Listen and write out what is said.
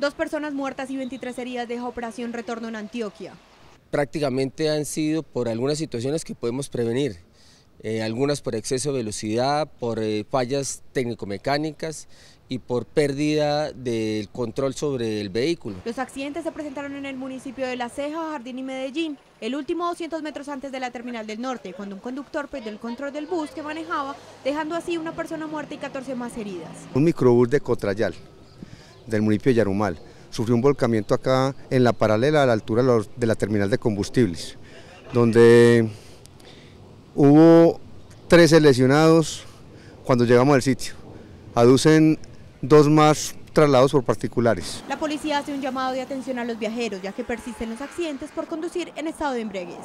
Dos personas muertas y 23 heridas deja Operación Retorno en Antioquia. Prácticamente han sido por algunas situaciones que podemos prevenir. Eh, algunas por exceso de velocidad, por eh, fallas técnico-mecánicas y por pérdida del control sobre el vehículo. Los accidentes se presentaron en el municipio de La Ceja, Jardín y Medellín, el último 200 metros antes de la terminal del norte, cuando un conductor perdió el control del bus que manejaba, dejando así una persona muerta y 14 más heridas. Un microbús de Cotrayal, del municipio de Yarumal. Sufrió un volcamiento acá en la paralela a la altura de la terminal de combustibles, donde hubo 13 lesionados cuando llegamos al sitio. Aducen dos más traslados por particulares. La policía hace un llamado de atención a los viajeros, ya que persisten los accidentes por conducir en estado de embriaguez.